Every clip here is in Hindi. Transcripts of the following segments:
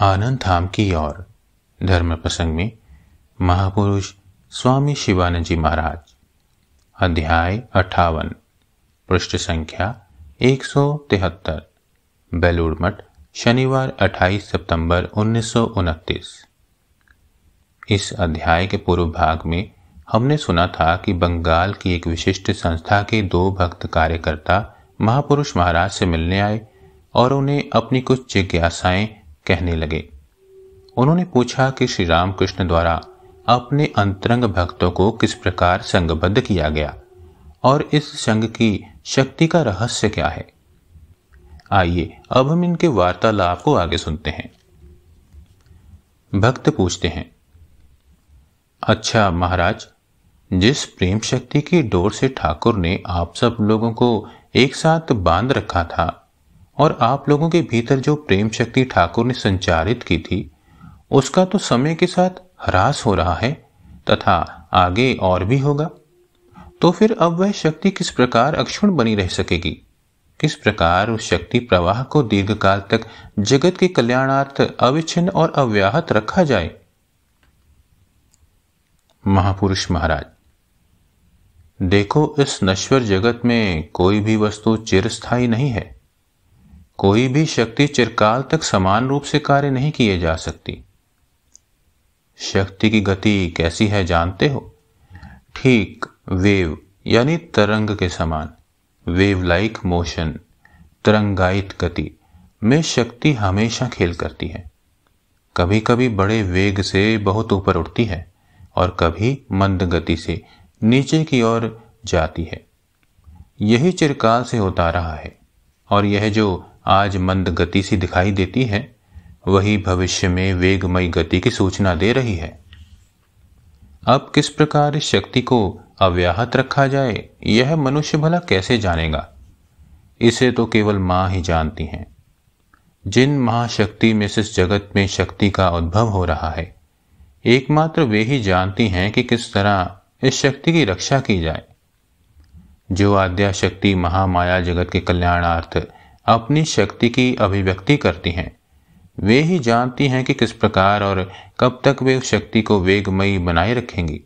आनंद धाम की ओर धर्म प्रसंग में महापुरुष स्वामी शिवानंद जी महाराज अध्याय अठावन पृष्ठ संख्या एक सौ तिहत्तर बेलूर मठ शनिवार 28 सितंबर उन्नीस इस अध्याय के पूर्व भाग में हमने सुना था कि बंगाल की एक विशिष्ट संस्था के दो भक्त कार्यकर्ता महापुरुष महाराज से मिलने आए और उन्हें अपनी कुछ जिज्ञासाएं कहने लगे उन्होंने पूछा कि श्री रामकृष्ण द्वारा अपने अंतरंग भक्तों को किस प्रकार संगबद्ध किया गया और इस संघ की शक्ति का रहस्य क्या है आइए अब हम इनके वार्तालाप को आगे सुनते हैं भक्त पूछते हैं अच्छा महाराज जिस प्रेम शक्ति की डोर से ठाकुर ने आप सब लोगों को एक साथ बांध रखा था और आप लोगों के भीतर जो प्रेम शक्ति ठाकुर ने संचारित की थी उसका तो समय के साथ ह्रास हो रहा है तथा आगे और भी होगा तो फिर अब वह शक्ति किस प्रकार अक्षुण बनी रह सकेगी किस प्रकार उस शक्ति प्रवाह को दीर्घकाल तक जगत के कल्याणार्थ अविच्छिन्न और अव्याहत रखा जाए महापुरुष महाराज देखो इस नश्वर जगत में कोई भी वस्तु चिरस्थाई नहीं है कोई भी शक्ति चिरकाल तक समान रूप से कार्य नहीं किए जा सकती शक्ति की गति कैसी है जानते हो ठीक वेव यानी तरंग के समान वेव लाइक मोशन तरंगायित गति में शक्ति हमेशा खेल करती है कभी कभी बड़े वेग से बहुत ऊपर उठती है और कभी मंद गति से नीचे की ओर जाती है यही चिरकाल से होता रहा है और यह जो आज मंद गति सी दिखाई देती है वही भविष्य में वेगमय गति की सूचना दे रही है अब किस प्रकार इस शक्ति को अव्याहत रखा जाए यह मनुष्य भला कैसे जानेगा इसे तो केवल माँ ही जानती हैं जिन महाशक्ति में इस जगत में शक्ति का उद्भव हो रहा है एकमात्र वे ही जानती हैं कि किस तरह इस शक्ति की रक्षा की जाए जो आद्या शक्ति महामाया जगत के कल्याणार्थ अपनी शक्ति की अभिव्यक्ति करती हैं वे ही जानती हैं कि किस प्रकार और कब तक वे उस शक्ति को वेगमयी बनाए रखेंगी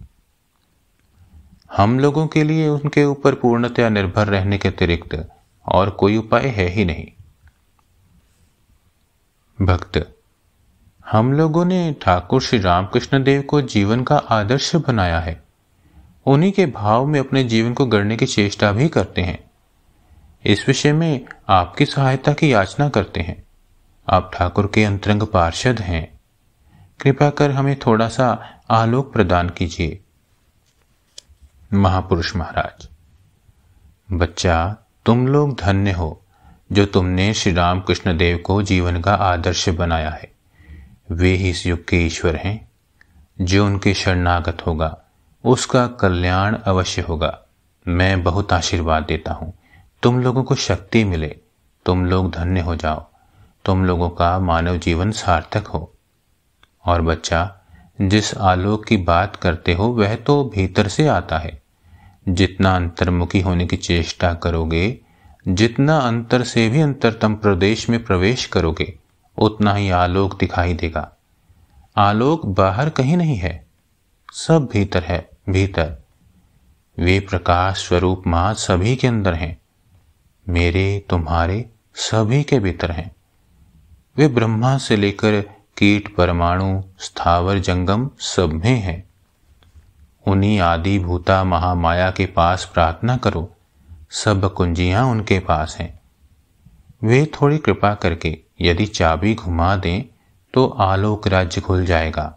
हम लोगों के लिए उनके ऊपर पूर्णतया निर्भर रहने के अतिरिक्त और कोई उपाय है ही नहीं भक्त हम लोगों ने ठाकुर श्री रामकृष्ण देव को जीवन का आदर्श बनाया है उन्हीं के भाव में अपने जीवन को गढ़ने की चेष्टा भी करते हैं इस विषय में आपकी सहायता की याचना करते हैं आप ठाकुर के अंतरंग पार्षद हैं कृपा कर हमें थोड़ा सा आलोक प्रदान कीजिए महापुरुष महाराज बच्चा तुम लोग धन्य हो जो तुमने श्री राम कृष्ण देव को जीवन का आदर्श बनाया है वे ही इस युग के ईश्वर हैं जो उनके शरणागत होगा उसका कल्याण अवश्य होगा मैं बहुत आशीर्वाद देता हूं तुम लोगों को शक्ति मिले तुम लोग धन्य हो जाओ तुम लोगों का मानव जीवन सार्थक हो और बच्चा जिस आलोक की बात करते हो वह तो भीतर से आता है जितना अंतर्मुखी होने की चेष्टा करोगे जितना अंतर से भी अंतरतम प्रदेश में प्रवेश करोगे उतना ही आलोक दिखाई देगा आलोक बाहर कहीं नहीं है सब भीतर है भीतर वे प्रकाश स्वरूप मां सभी के अंदर हैं मेरे तुम्हारे सभी के भीतर हैं वे ब्रह्मा से लेकर कीट परमाणु स्थावर जंगम सब में हैं उन्हीं आदि भूता महामाया के पास प्रार्थना करो सब कुंजियां उनके पास हैं वे थोड़ी कृपा करके यदि चाबी घुमा दें तो आलोक राज्य खुल जाएगा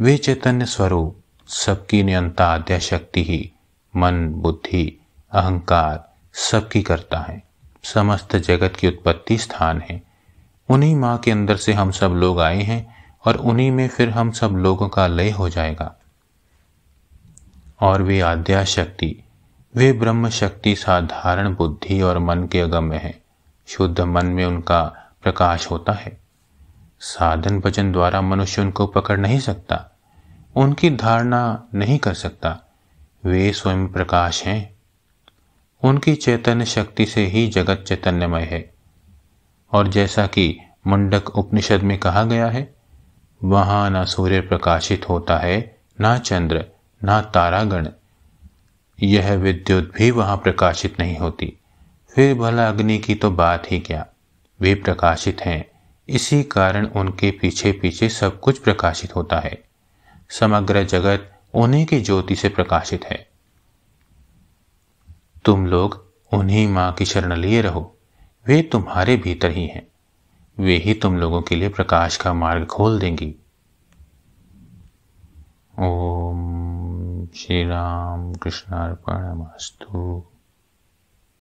वे चैतन्य स्वरूप सबकी नियंता आद्या शक्ति ही मन बुद्धि अहंकार सबकी करता है समस्त जगत की उत्पत्ति स्थान है उन्हीं माँ के अंदर से हम सब लोग आए हैं और उन्हीं में फिर हम सब लोगों का लय हो जाएगा और वे आद्या शक्ति वे ब्रह्म शक्ति साधारण बुद्धि और मन के अगम्य है शुद्ध मन में उनका प्रकाश होता है साधन भजन द्वारा मनुष्य उनको पकड़ नहीं सकता उनकी धारणा नहीं कर सकता वे स्वयं प्रकाश हैं उनकी चैतन्य शक्ति से ही जगत चैतन्यमय है और जैसा कि मुंडक उपनिषद में कहा गया है वहां ना सूर्य प्रकाशित होता है ना चंद्र ना तारागण यह विद्युत भी वहां प्रकाशित नहीं होती फिर भला अग्नि की तो बात ही क्या वे प्रकाशित हैं इसी कारण उनके पीछे पीछे सब कुछ प्रकाशित होता है समग्र जगत उन्हीं की ज्योति से प्रकाशित है तुम लोग उन्हीं माँ की शरण लिए रहो वे तुम्हारे भीतर ही हैं वे ही तुम लोगों के लिए प्रकाश का मार्ग खोल देंगी ओम श्री राम कृष्णार्पण मस्तु